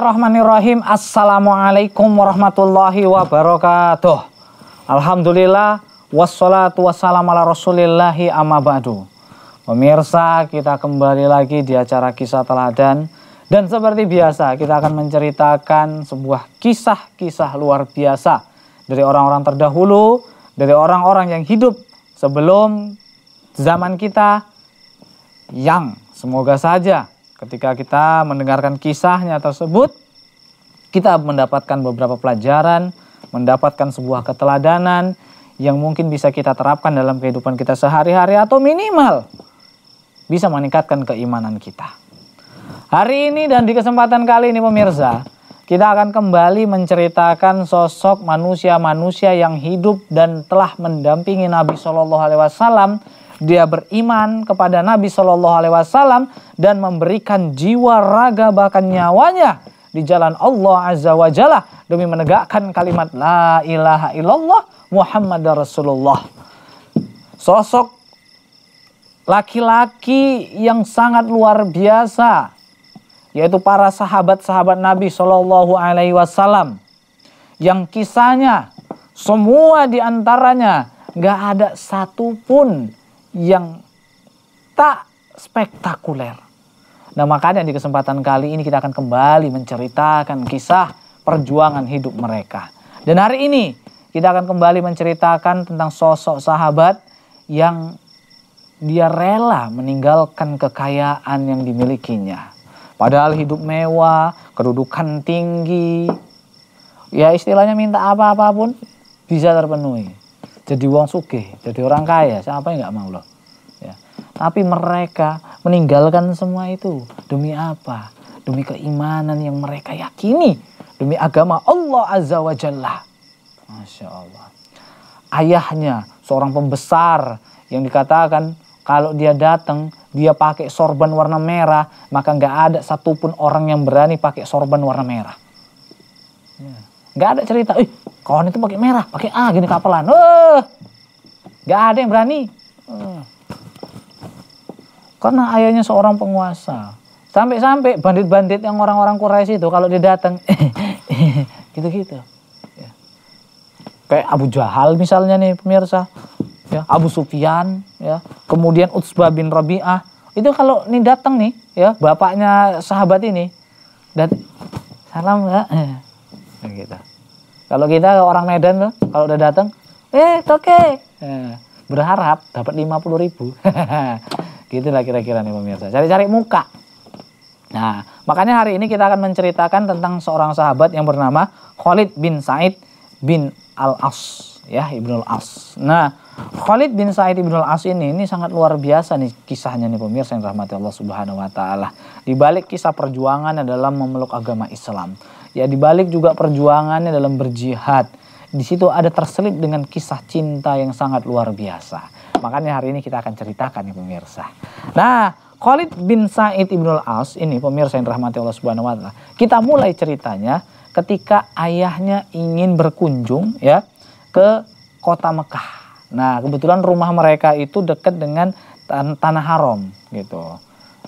Bismillahirrahmanirrahim. Assalamualaikum warahmatullahi wabarakatuh. Alhamdulillah. Wassalatu wassalamu ala rasulillahi amma ba'du. Pemirsa, kita kembali lagi di acara kisah teladan. Dan seperti biasa, kita akan menceritakan sebuah kisah-kisah luar biasa. Dari orang-orang terdahulu, dari orang-orang yang hidup sebelum zaman kita. Yang semoga saja Ketika kita mendengarkan kisahnya tersebut, kita mendapatkan beberapa pelajaran, mendapatkan sebuah keteladanan yang mungkin bisa kita terapkan dalam kehidupan kita sehari-hari atau minimal bisa meningkatkan keimanan kita. Hari ini dan di kesempatan kali ini pemirsa, kita akan kembali menceritakan sosok manusia-manusia yang hidup dan telah mendampingi Nabi Shallallahu Alaihi Wasallam dia beriman kepada Nabi Shallallahu Alaihi Wasallam dan memberikan jiwa raga bahkan nyawanya di jalan Allah Azza wa Jalla demi menegakkan kalimat La ilaha illallah Muhammad Rasulullah. Sosok laki-laki yang sangat luar biasa yaitu para sahabat-sahabat Nabi Shallallahu Alaihi Wasallam yang kisahnya semua diantaranya nggak ada satupun yang tak spektakuler. Nah makanya di kesempatan kali ini kita akan kembali menceritakan kisah perjuangan hidup mereka. Dan hari ini kita akan kembali menceritakan tentang sosok sahabat yang dia rela meninggalkan kekayaan yang dimilikinya. Padahal hidup mewah, kedudukan tinggi, ya istilahnya minta apa-apapun bisa terpenuhi jadi wong sugih, jadi orang kaya, siapa yang nggak mau loh. Ya. Tapi mereka meninggalkan semua itu demi apa? Demi keimanan yang mereka yakini, demi agama Allah Azza wa Jalla. Masya Allah. Ayahnya seorang pembesar yang dikatakan kalau dia datang dia pakai sorban warna merah maka nggak ada satupun orang yang berani pakai sorban warna merah. Ya. Nggak ada cerita, ih kawan itu pakai merah, pakai A gini kapelan. Oh, eh, gak ada yang berani. Eh. Karena ayahnya seorang penguasa. Sampai-sampai bandit-bandit yang orang-orang Quraisy itu kalau dia datang gitu-gitu. Ya. Kayak Abu Jahal misalnya nih pemirsa. Ya, Abu Sufyan ya. Kemudian Utsbah bin Rabi'ah. Itu kalau nih datang nih ya, bapaknya sahabat ini. Dan salam nggak, Ya. Gitu. Kalau kita orang Medan tuh, kalau udah datang, eh toke. Eh, berharap dapat puluh ribu. lah kira-kira nih pemirsa. Cari-cari muka. Nah, makanya hari ini kita akan menceritakan tentang seorang sahabat yang bernama Khalid bin Said bin Al-As. Ya, Ibnu Al-As. Nah, Khalid bin Said bin Al-As ini ini sangat luar biasa nih kisahnya nih pemirsa yang rahmati Allah Subhanahu wa taala. Di balik kisah perjuangan dalam memeluk agama Islam. Ya dibalik juga perjuangannya dalam berjihad. Di situ ada terselip dengan kisah cinta yang sangat luar biasa. Makanya hari ini kita akan ceritakan ya pemirsa. Nah, Khalid bin Said Ibnul Aus ini pemirsa yang rahmati Allah Subhanahu wa taala. Kita mulai ceritanya ketika ayahnya ingin berkunjung ya ke kota Mekah. Nah, kebetulan rumah mereka itu dekat dengan tan tanah haram gitu.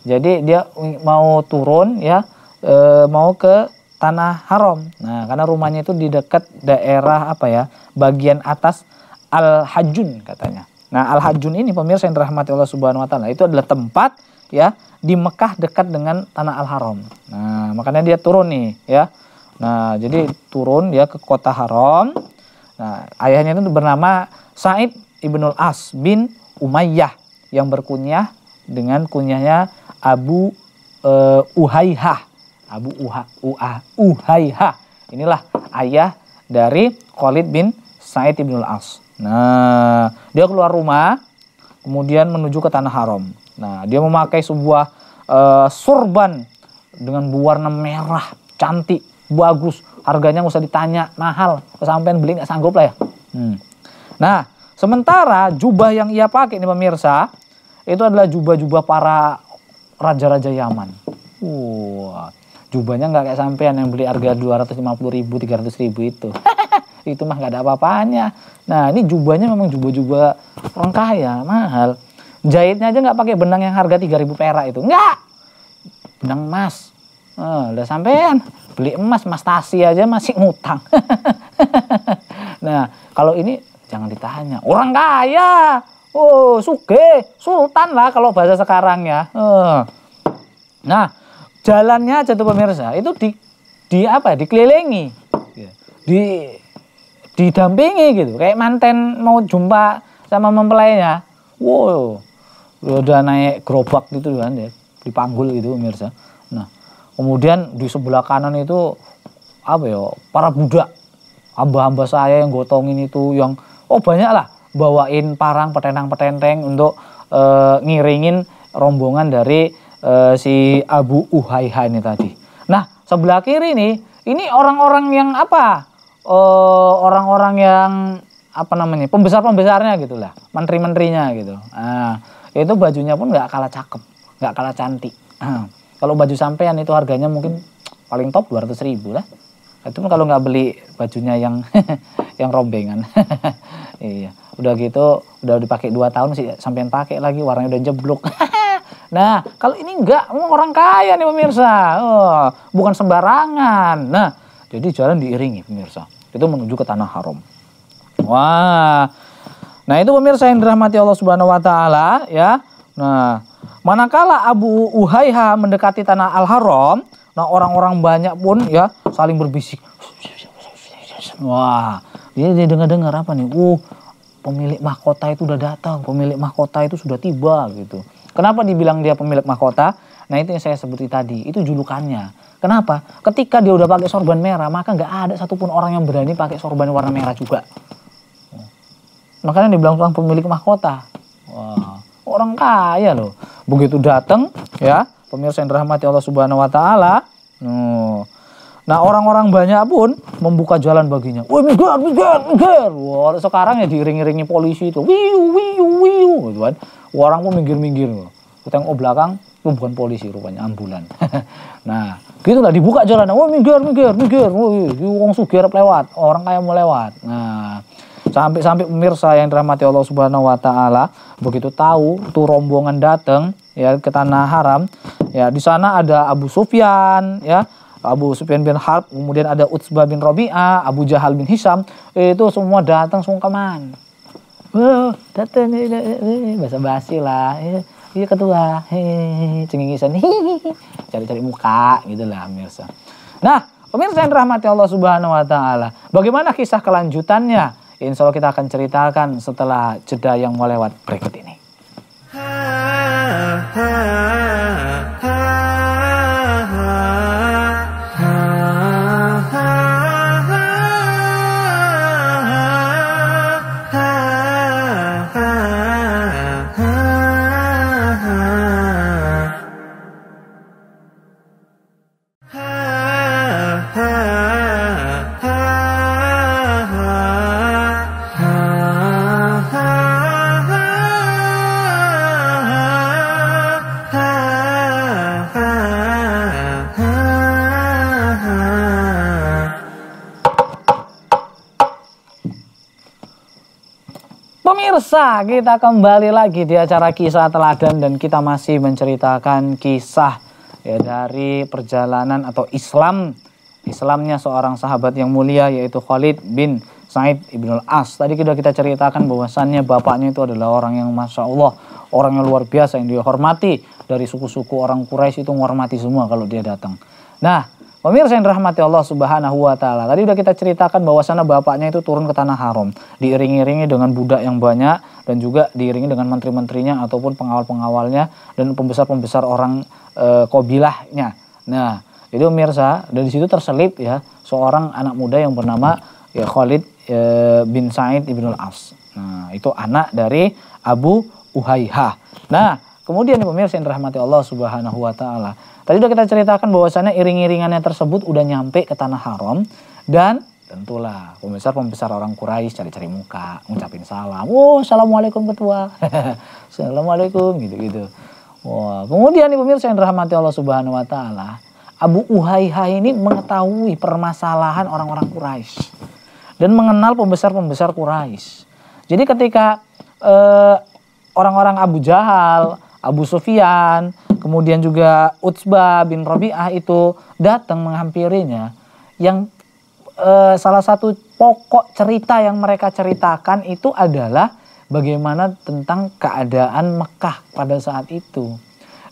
Jadi dia mau turun ya e, mau ke tanah haram. Nah, karena rumahnya itu di dekat daerah apa ya? bagian atas Al-Hajun katanya. Nah, Al-Hajun ini pemirsa yang dirahmati Allah Subhanahu wa taala, itu adalah tempat ya di Mekah dekat dengan tanah Al-Haram. Nah, makanya dia turun nih ya. Nah, jadi turun dia ke kota Haram. Nah, ayahnya itu bernama Said Ibnul As bin Umayyah yang berkunyah dengan kunyahnya Abu uh, Uhaihah Abu Uha, Ua, Uhaiha. Inilah ayah dari Khalid bin Said bin Al-As. Nah, dia keluar rumah, kemudian menuju ke tanah haram. Nah, dia memakai sebuah uh, eh, surban dengan berwarna merah, cantik, bagus. Harganya nggak usah ditanya, mahal. Kesampean beli nggak sanggup lah ya. Hmm. Nah, sementara jubah yang ia pakai ini pemirsa, itu adalah jubah-jubah para raja-raja Yaman. Wah, wow jubahnya nggak kayak sampean yang beli harga 250 ribu 300 ribu itu itu mah nggak ada apa-apanya nah ini jubahnya memang jubah-jubah orang kaya mahal jahitnya aja nggak pakai benang yang harga 3000 perak itu nggak benang emas oh, udah sampean beli emas emas tasi aja masih ngutang nah kalau ini jangan ditanya orang kaya oh suge sultan lah kalau bahasa sekarang ya ah. nah jalannya aja tuh pemirsa itu di di apa dikelilingi iya. di didampingi gitu kayak manten mau jumpa sama mempelainya wow udah naik gerobak gitu kan ya dipanggul gitu pemirsa nah kemudian di sebelah kanan itu apa ya para budak hamba-hamba saya yang gotongin itu yang oh banyak lah bawain parang petenang petenteng untuk e, ngiringin rombongan dari Eh, si Abu Uhaiha ini tadi. Nah, sebelah kiri ini, ini orang-orang yang apa? Eh, orang-orang uh, yang apa namanya? Pembesar-pembesarnya gitu lah, menteri-menterinya gitu. Nah, itu bajunya pun nggak kalah cakep, nggak kalah cantik. Ah, kalau baju sampean itu harganya mungkin paling top dua ratus ribu lah. Itu pun kalau nggak beli bajunya yang yang rombengan. iya. Udah gitu, udah dipakai dua tahun sih sampean pakai lagi warnanya udah jeblok. Nah, kalau ini enggak, emang orang kaya nih pemirsa. Oh, bukan sembarangan. Nah, jadi jalan diiringi pemirsa. Itu menuju ke tanah haram. Wah. Nah, itu pemirsa yang dirahmati Allah Subhanahu wa taala ya. Nah, manakala Abu Uhaiha mendekati tanah Al-Haram, nah orang-orang banyak pun ya saling berbisik. Wah, dia, dia dengar-dengar apa nih? Uh, pemilik mahkota itu udah datang, pemilik mahkota itu sudah tiba gitu. Kenapa dibilang dia pemilik mahkota? Nah itu yang saya sebuti tadi, itu julukannya. Kenapa? Ketika dia udah pakai sorban merah, maka nggak ada satupun orang yang berani pakai sorban warna merah juga. Makanya dibilang tukang pemilik mahkota. Wah, wow. orang kaya loh. Begitu dateng ya, pemirsa yang dirahmati Allah Subhanahu Wa Taala, Nah orang-orang banyak pun membuka jalan baginya. Wih migrant, migrant, migrant. Wah sekarang ya diiring-iringi polisi itu. Wiu, wiu, wiu. Gitu kan. Orang pun minggir-minggir. Kita tengok belakang, itu bukan polisi rupanya, ambulan. nah gitulah dibuka jalan. Wah migran, migran, migran. Wih, iya, iya, orang suger lewat, orang kaya mau lewat. Nah sampai-sampai pemirsa yang dirahmati Allah Subhanahu wa taala begitu tahu tuh rombongan datang ya ke tanah haram ya di sana ada Abu Sufyan ya Abu Sufyan bin Harb, kemudian ada Utsbah bin Robi'ah, Abu Jahal bin Hisham, itu semua datang sungkeman. Wah, datang eh, eh, eh, bahasa basi lah. Iya ketua, hehehe, cengengisan, cari-cari muka gitu lah pemirsa. Nah, pemirsa yang rahmati Allah Subhanahu Wa Taala, bagaimana kisah kelanjutannya? Insya Allah kita akan ceritakan setelah jeda yang melewat berikut ini. Ha, ha. pemirsa, kita kembali lagi di acara Kisah Teladan dan kita masih menceritakan kisah ya dari perjalanan atau Islam Islamnya seorang sahabat yang mulia yaitu Khalid bin Said ibnul as Tadi sudah kita ceritakan bahwasannya bapaknya itu adalah orang yang masya Allah, orang yang luar biasa yang dihormati dari suku-suku orang Quraisy itu menghormati semua kalau dia datang. Nah, Pemirsa yang rahmati Allah Subhanahu wa taala. Tadi udah kita ceritakan bahwa sana bapaknya itu turun ke tanah haram, diiringi iringi dengan budak yang banyak dan juga diiringi dengan menteri-menterinya ataupun pengawal-pengawalnya dan pembesar-pembesar orang e, eh, kobilahnya. Nah, jadi pemirsa, dari situ terselip ya seorang anak muda yang bernama ya Khalid e, bin Said ibn al-As. Nah, itu anak dari Abu Uhaiha. Nah, kemudian pemirsa yang rahmati Allah Subhanahu wa taala, Tadi udah kita ceritakan bahwasannya iring-iringannya tersebut udah nyampe ke tanah haram dan tentulah pembesar-pembesar orang Quraisy cari-cari muka, ngucapin salam. Oh, assalamualaikum ketua. assalamualaikum gitu-gitu. Wah, wow. kemudian nih pemirsa yang dirahmati Allah Subhanahu wa taala, Abu Uhaiha ini mengetahui permasalahan orang-orang Quraisy dan mengenal pembesar-pembesar Quraisy. Jadi ketika eh, orang-orang eh, orang -orang Abu Jahal, Abu Sufyan, kemudian juga Utsba bin Robiah itu datang menghampirinya yang e, salah satu pokok cerita yang mereka ceritakan itu adalah bagaimana tentang keadaan Mekah pada saat itu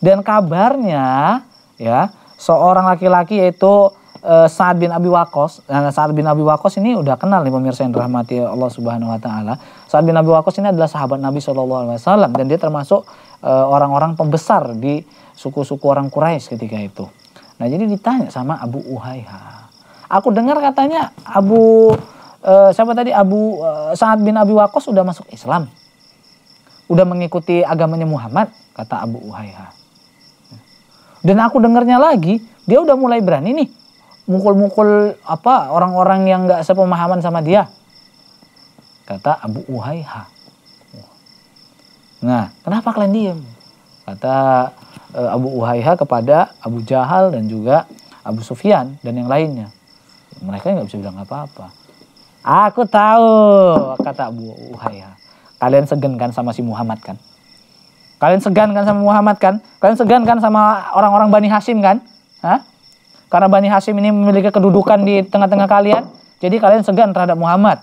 dan kabarnya ya seorang laki-laki yaitu e, Sa'ad bin Abi Waqqas nah, Sa'ad bin Abi Waqqas ini udah kenal nih pemirsa yang dirahmati Allah Subhanahu wa taala Sa'ad bin Abi Waqqas ini adalah sahabat Nabi Shallallahu alaihi wasallam dan dia termasuk Eh, orang-orang pembesar di suku-suku orang Quraisy ketika itu. Nah jadi ditanya sama Abu Uhayha, Aku dengar katanya Abu e, siapa tadi Abu e, Sa'ad bin Abi Waqqas sudah masuk Islam. sudah mengikuti agamanya Muhammad kata Abu Uhayha. Dan aku dengarnya lagi dia udah mulai berani nih mukul-mukul apa orang-orang yang nggak sepemahaman sama dia. Kata Abu Uhayha. Nah, kenapa kalian diam? Kata e, Abu Uhayha kepada Abu Jahal dan juga Abu Sufyan dan yang lainnya. Mereka nggak bisa bilang apa-apa. Aku tahu, kata Abu Uhayha. Kalian segan kan sama si Muhammad kan? Kalian segan kan sama Muhammad kan? Kalian segan kan sama orang-orang Bani Hashim kan? Hah? Karena Bani Hashim ini memiliki kedudukan di tengah-tengah kalian. Jadi kalian segan terhadap Muhammad.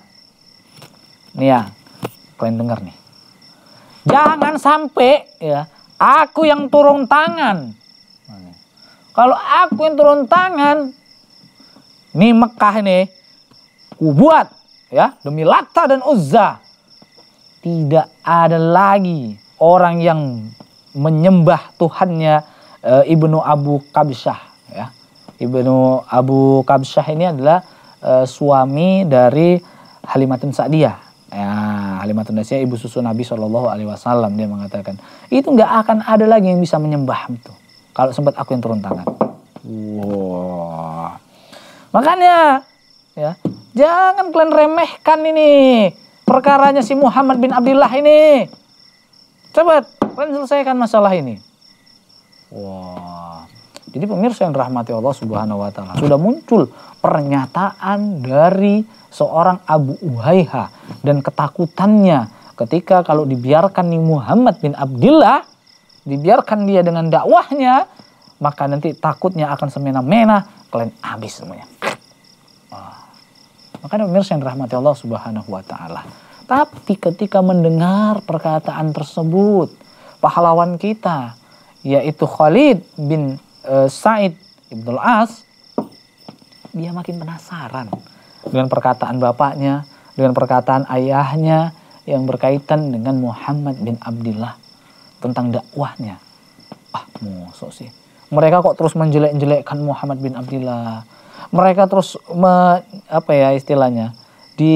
Nih ya, kalian dengar nih. Jangan sampai ya aku yang turun tangan. Kalau aku yang turun tangan, nih Mekah ini, buat ya demi Lata dan Uzza. Tidak ada lagi orang yang menyembah Tuhannya e, Ibnu Abu Kabsyah ya. Ibnu Abu Kabsyah ini adalah e, suami dari Halimatun Sa'diyah kalimat terdasarnya ibu susu Nabi Shallallahu Alaihi Wasallam dia mengatakan itu nggak akan ada lagi yang bisa menyembah itu kalau sempat aku yang turun tangan. Wow. Makanya ya jangan kalian remehkan ini perkaranya si Muhammad bin Abdullah ini. Coba kalian selesaikan masalah ini. Wah. Wow. Jadi pemirsa yang rahmati Allah Subhanahu wa taala, sudah muncul pernyataan dari seorang Abu Uhaiha dan ketakutannya ketika kalau dibiarkan nih Muhammad bin Abdullah dibiarkan dia dengan dakwahnya maka nanti takutnya akan semena-mena kalian habis semuanya. Oh. Makanya pemirsa yang dirahmati Allah Subhanahu wa taala. Tapi ketika mendengar perkataan tersebut, pahlawan kita yaitu Khalid bin uh, Said ibnu As dia makin penasaran dengan perkataan bapaknya, dengan perkataan ayahnya yang berkaitan dengan Muhammad bin Abdullah tentang dakwahnya. Ah, musuh sih. Mereka kok terus menjelek-jelekkan Muhammad bin Abdullah. Mereka terus me, apa ya istilahnya? di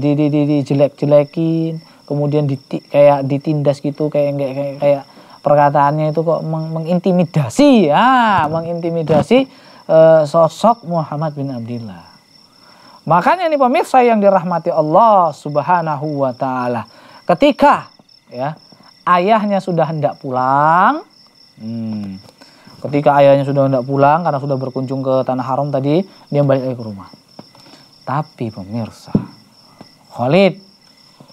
di di, di, di jelek-jelekin, kemudian di, kayak ditindas gitu kayak kayak kayak, kayak perkataannya itu kok meng mengintimidasi ya, mengintimidasi uh, sosok Muhammad bin Abdullah. Makanya nih pemirsa yang dirahmati Allah Subhanahu wa taala. Ketika ya ayahnya sudah hendak pulang, hmm, ketika ayahnya sudah hendak pulang karena sudah berkunjung ke tanah haram tadi, dia balik lagi ke rumah. Tapi pemirsa, Khalid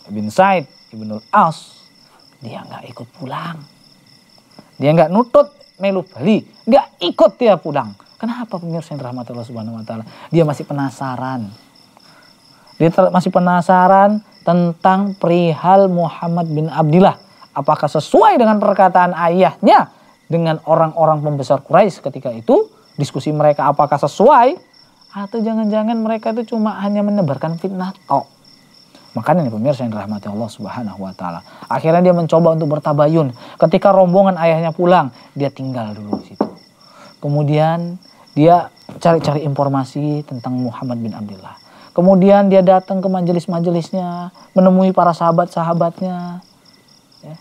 bin Said Ibnu As dia nggak ikut pulang. Dia nggak nutut melu bali, nggak ikut dia pulang. Kenapa pemirsa yang rahmat Allah Subhanahu wa taala? Dia masih penasaran. Dia masih penasaran tentang perihal Muhammad bin Abdullah. Apakah sesuai dengan perkataan ayahnya dengan orang-orang pembesar Quraisy ketika itu? Diskusi mereka apakah sesuai atau jangan-jangan mereka itu cuma hanya menebarkan fitnah tok. Makanya nih pemirsa yang dirahmati Allah Subhanahu wa taala. Akhirnya dia mencoba untuk bertabayun. Ketika rombongan ayahnya pulang, dia tinggal dulu di situ. Kemudian dia cari-cari informasi tentang Muhammad bin Abdullah. Kemudian dia datang ke majelis-majelisnya, menemui para sahabat-sahabatnya. Ya.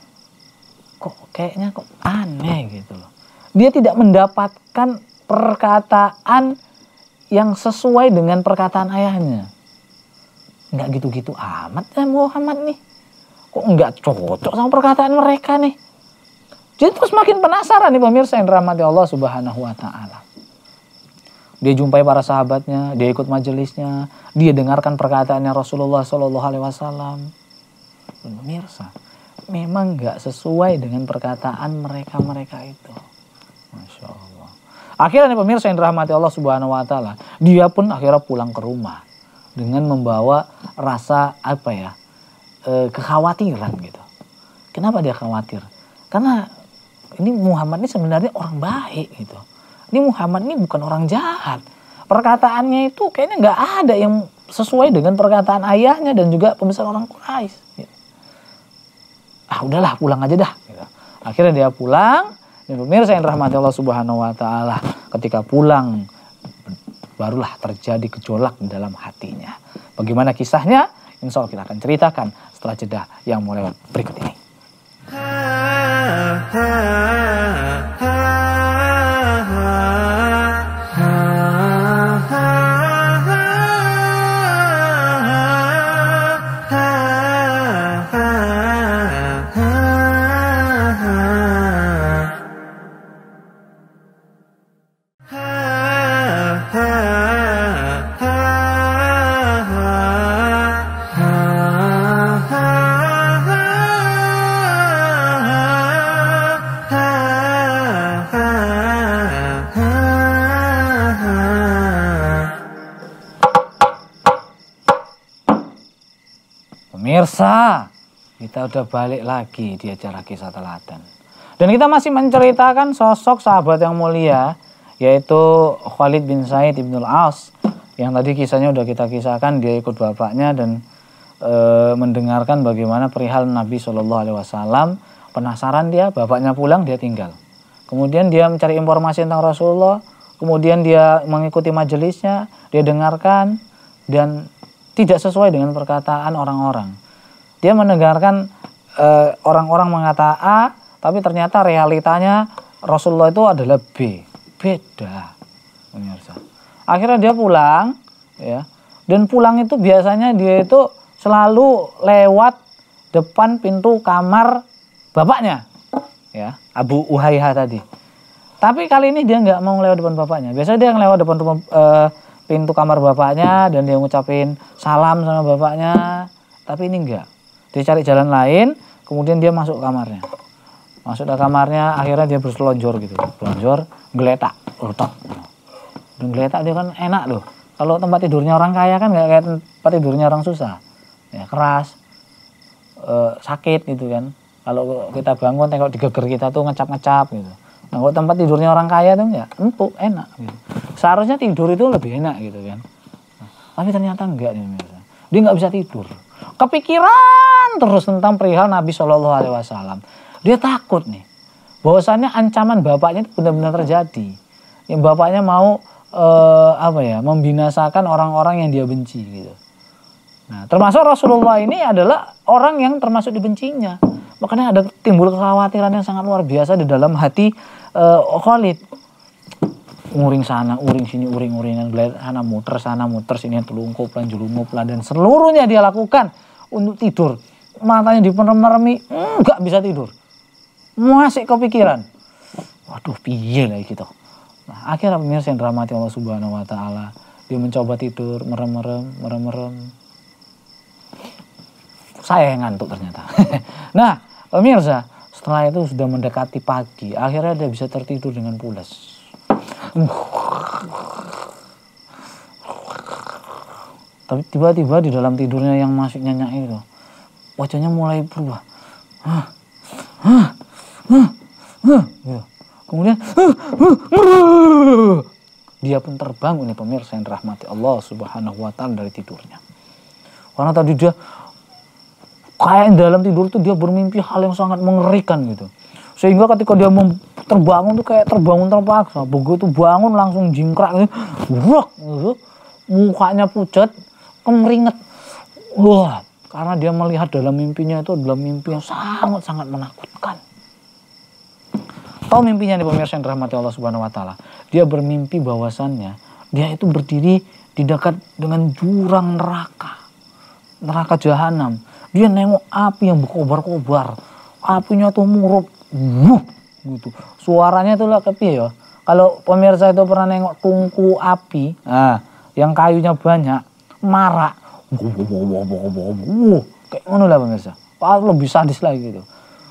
Kok kayaknya kok aneh gitu loh. Dia tidak mendapatkan perkataan yang sesuai dengan perkataan ayahnya. Enggak gitu-gitu amat ya Muhammad nih. Kok enggak cocok sama perkataan mereka nih. Jadi terus makin penasaran nih pemirsa yang dirahmati Allah subhanahu wa ta'ala dia jumpai para sahabatnya, dia ikut majelisnya, dia dengarkan perkataannya Rasulullah Shallallahu Alaihi Wasallam. Pemirsa, memang nggak sesuai dengan perkataan mereka mereka itu. Masya Allah. Akhirnya pemirsa yang dirahmati Allah Subhanahu Wa Taala, dia pun akhirnya pulang ke rumah dengan membawa rasa apa ya eh, kekhawatiran gitu. Kenapa dia khawatir? Karena ini Muhammad ini sebenarnya orang baik gitu ini Muhammad ini bukan orang jahat. Perkataannya itu kayaknya nggak ada yang sesuai dengan perkataan ayahnya dan juga pembesar orang Quraisy. Gitu. Ah udahlah pulang aja dah. Gitu. Akhirnya dia pulang. Dan pemirsa yang rahmati Allah Subhanahu Wa Taala ketika pulang barulah terjadi gejolak di dalam hatinya. Bagaimana kisahnya? Insya Allah kita akan ceritakan setelah jeda yang mulai berikut ini. Ha, ha, ha. Pemirsa, kita udah balik lagi di acara kisah teladan. Dan kita masih menceritakan sosok sahabat yang mulia, yaitu Khalid bin Said al Aus. Yang tadi kisahnya udah kita kisahkan, dia ikut bapaknya dan e, mendengarkan bagaimana perihal Nabi Shallallahu Alaihi Wasallam. Penasaran dia, bapaknya pulang, dia tinggal. Kemudian dia mencari informasi tentang Rasulullah. Kemudian dia mengikuti majelisnya, dia dengarkan dan tidak sesuai dengan perkataan orang-orang dia mendengarkan eh, orang-orang uh, mengata A tapi ternyata realitanya Rasulullah itu adalah B beda pemirsa akhirnya dia pulang ya dan pulang itu biasanya dia itu selalu lewat depan pintu kamar bapaknya ya Abu Uhayha tadi tapi kali ini dia nggak mau lewat depan bapaknya biasanya dia lewat depan rumah e, pintu kamar bapaknya dan dia ngucapin salam sama bapaknya tapi ini enggak dia cari jalan lain, kemudian dia masuk kamarnya. Masuk ke kamarnya, akhirnya dia berselonjor gitu. Selonjor, geletak, letak. Dan geletak dia kan enak loh. Kalau tempat tidurnya orang kaya kan nggak kayak tempat tidurnya orang susah. Ya, keras, e, sakit gitu kan. Kalau kita bangun tengok digeger kita tuh ngecap-ngecap gitu. Nah, kalau tempat tidurnya orang kaya tuh ya empuk, enak gitu. Seharusnya tidur itu lebih enak gitu kan. tapi ternyata enggak nih. Dia nggak bisa tidur kepikiran terus tentang perihal Nabi Shallallahu Alaihi Wasallam. Dia takut nih, bahwasannya ancaman bapaknya itu benar-benar terjadi. Yang bapaknya mau eh, apa ya, membinasakan orang-orang yang dia benci gitu. Nah, termasuk Rasulullah ini adalah orang yang termasuk dibencinya. Makanya ada timbul kekhawatiran yang sangat luar biasa di dalam hati eh, Khalid uring sana, uring sini, uring-uringan, sana muter, sana muter, sini telungkup, pelan julungup, pelan dan seluruhnya dia lakukan untuk tidur. Matanya dipenerem remi nggak mm, bisa tidur. Masih kepikiran. Waduh, piye lah gitu. Nah, akhirnya pemirsa yang dramati Allah Subhanahu wa taala, dia mencoba tidur, merem-merem, merem-merem. Saya yang ngantuk ternyata. nah, pemirsa, setelah itu sudah mendekati pagi, akhirnya dia bisa tertidur dengan pulas tapi tiba-tiba di dalam tidurnya yang masih nyenyak itu wajahnya mulai berubah gitu. kemudian dia pun terbang, ini pemirsa yang rahmati Allah subhanahu wa ta'ala dari tidurnya karena tadi dia kayak dalam tidur itu dia bermimpi hal yang sangat mengerikan gitu sehingga ketika dia terbangun tuh kayak terbangun terpaksa begitu bangun langsung jingkrak eh, wuk eh, mukanya pucat kemeringet wah karena dia melihat dalam mimpinya itu dalam mimpi yang sangat sangat menakutkan tahu mimpinya nih pemirsa yang dirahmati Allah Subhanahu wa taala dia bermimpi bahwasannya dia itu berdiri di dekat dengan jurang neraka neraka jahanam dia nengok api yang berkobar-kobar apinya tuh murup wuh gitu. Suaranya tuh lah kepi ya. Kalau pemirsa itu pernah nengok tungku api, nah, yang kayunya banyak, marak. Kayak mana lah pemirsa. lebih sadis lagi gitu.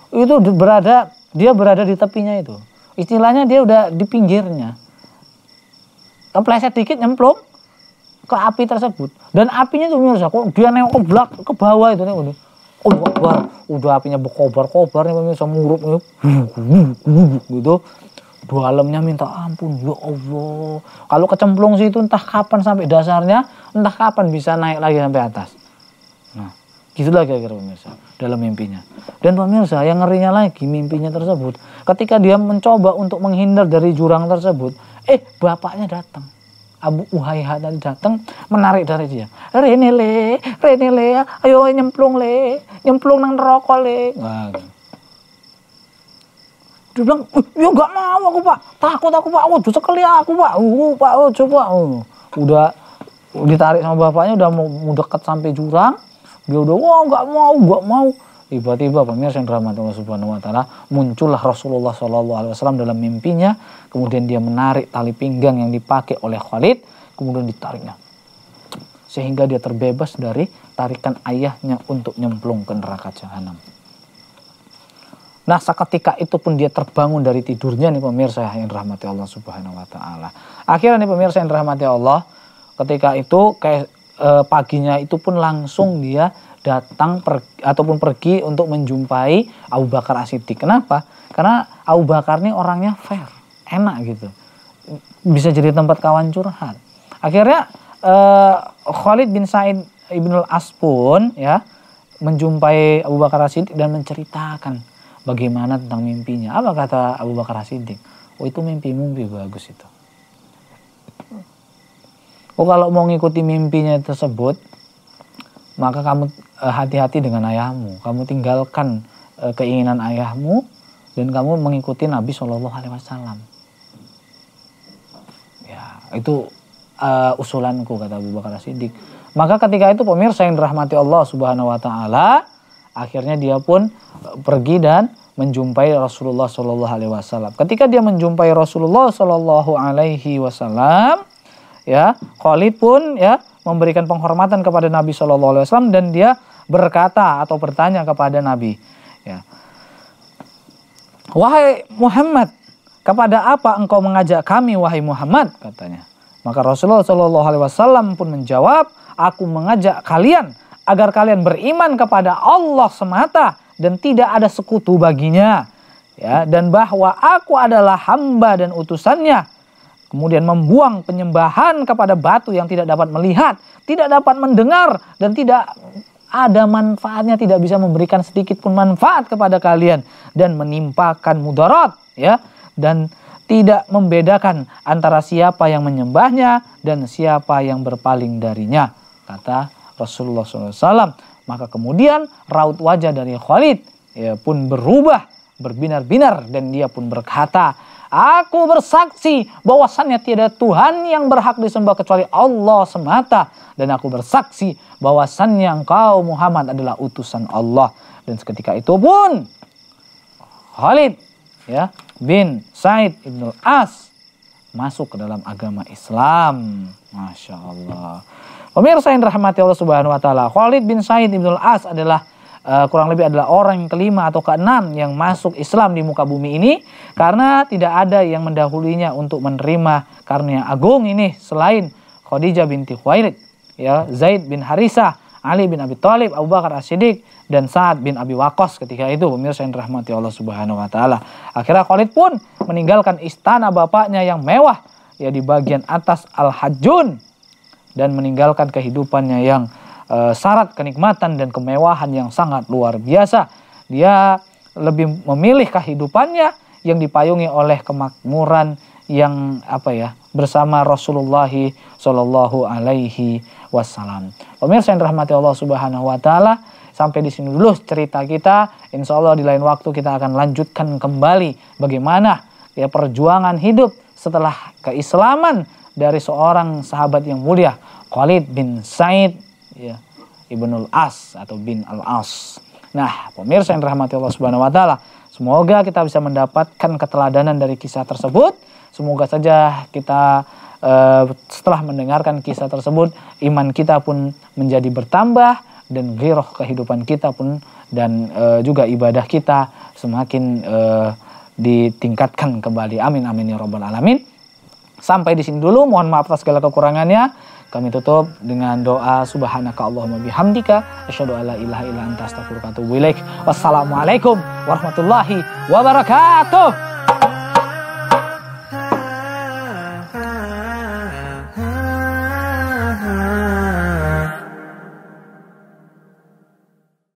Itu berada, dia berada di tepinya itu. Istilahnya dia udah di pinggirnya. Kepleset dikit nyemplung ke api tersebut. Dan apinya tuh pemirsa, kok dia nengok ke belak, ke bawah itu. Nengok. Gitu oh akbar udah apinya berkobar-kobar nih pemirsa murup nih gitu dalamnya minta ampun ya Allah kalau kecemplung itu entah kapan sampai dasarnya entah kapan bisa naik lagi sampai atas nah gitulah kira-kira pemirsa dalam mimpinya dan pemirsa yang ngerinya lagi mimpinya tersebut ketika dia mencoba untuk menghindar dari jurang tersebut eh bapaknya datang Abu Uhayha tadi datang menarik dari dia. Rene le, Rene le, ayo nyemplung le, nyemplung nang rokok le. Nah. Dia bilang, ya gak mau aku pak, takut aku pak, waduh sekali aku pak, uh, pak, oh, coba. Uh. Udah ditarik sama bapaknya, udah mau, mau dekat sampai jurang, dia udah, wah gak mau, gak mau. Tiba-tiba pemirsa yang dirahmati Allah Subhanahu wa taala, muncullah Rasulullah Shallallahu alaihi wasallam dalam mimpinya, kemudian dia menarik tali pinggang yang dipakai oleh Khalid, kemudian ditariknya. Sehingga dia terbebas dari tarikan ayahnya untuk nyemplung ke neraka jahanam. Nah, seketika itu pun dia terbangun dari tidurnya nih pemirsa ya, yang dirahmati Allah Subhanahu wa taala. Akhirnya nih pemirsa yang dirahmati Allah, ketika itu kayak e, paginya itu pun langsung dia datang per, ataupun pergi untuk menjumpai Abu Bakar as Kenapa? Karena Abu Bakar ini orangnya fair, enak gitu. Bisa jadi tempat kawan curhat. Akhirnya eh, Khalid bin Said Ibnul As pun ya menjumpai Abu Bakar as dan menceritakan bagaimana tentang mimpinya. Apa kata Abu Bakar as Oh itu mimpi-mimpi bagus itu. Oh kalau mau ngikuti mimpinya tersebut, maka kamu Eh, hati-hati dengan ayahmu. Kamu tinggalkan uh, keinginan ayahmu dan kamu mengikuti Nabi Shallallahu Alaihi Wasallam. Ya, itu uh, usulanku kata Abu Bakar Siddiq. Maka ketika itu pemirsa yang dirahmati Allah Subhanahu Wa Taala, akhirnya dia pun pergi dan menjumpai Rasulullah Shallallahu Alaihi Wasallam. Ketika dia menjumpai Rasulullah Shallallahu Alaihi Wasallam, ya Khalid pun ya memberikan penghormatan kepada Nabi Shallallahu Alaihi Wasallam dan dia berkata atau bertanya kepada Nabi, ya. Wahai Muhammad, kepada apa engkau mengajak kami wahai Muhammad katanya. Maka Rasulullah Shallallahu alaihi wasallam pun menjawab, aku mengajak kalian agar kalian beriman kepada Allah semata dan tidak ada sekutu baginya. Ya, dan bahwa aku adalah hamba dan utusannya kemudian membuang penyembahan kepada batu yang tidak dapat melihat, tidak dapat mendengar, dan tidak ada manfaatnya tidak bisa memberikan sedikit pun manfaat kepada kalian dan menimpakan mudarat ya dan tidak membedakan antara siapa yang menyembahnya dan siapa yang berpaling darinya kata Rasulullah SAW maka kemudian raut wajah dari Khalid ya, pun berubah berbinar-binar dan dia pun berkata Aku bersaksi bahwasannya tidak Tuhan yang berhak disembah kecuali Allah semata. Dan aku bersaksi bahwasannya engkau Muhammad adalah utusan Allah. Dan seketika itu pun Khalid ya, bin Said ibn as masuk ke dalam agama Islam. Masya Allah. Pemirsa yang dirahmati Allah subhanahu wa ta'ala. Khalid bin Said ibn as adalah Eh, kurang lebih adalah orang yang kelima atau keenam yang masuk Islam di muka bumi ini karena tidak ada yang mendahulunya untuk menerima karunia agung ini selain Khadijah binti Khuwailid, ya Zaid bin Harisah, Ali bin Abi Thalib, Abu Bakar As-Siddiq dan Sa'ad bin Abi Waqqas ketika itu pemirsa yang rahmati Allah Subhanahu wa taala. Akhirnya Khalid pun meninggalkan istana bapaknya yang mewah ya di bagian atas Al-Hajjun dan meninggalkan kehidupannya yang Eh, syarat kenikmatan dan kemewahan yang sangat luar biasa. Dia lebih memilih kehidupannya yang dipayungi oleh kemakmuran yang apa ya bersama Rasulullah Shallallahu Alaihi Wasallam. Pemirsa yang rahmati Allah Subhanahu Wa Taala, sampai di sini dulu cerita kita. Insya Allah di lain waktu kita akan lanjutkan kembali bagaimana ya perjuangan hidup setelah keislaman dari seorang sahabat yang mulia Khalid bin Said ya Ibnul As atau bin Al As. Nah, pemirsa yang rahmati Allah Subhanahu wa taala, semoga kita bisa mendapatkan keteladanan dari kisah tersebut. Semoga saja kita uh, setelah mendengarkan kisah tersebut iman kita pun menjadi bertambah dan giroh kehidupan kita pun dan uh, juga ibadah kita semakin uh, ditingkatkan kembali. Amin amin ya rabbal alamin. Sampai di sini dulu, mohon maaf atas segala kekurangannya. Kami tutup dengan doa subhanaka Allahumma bihamdika asyhadu alla ilaha illa anta astaghfiruka wa atubu ilaik. Wassalamualaikum warahmatullahi wabarakatuh.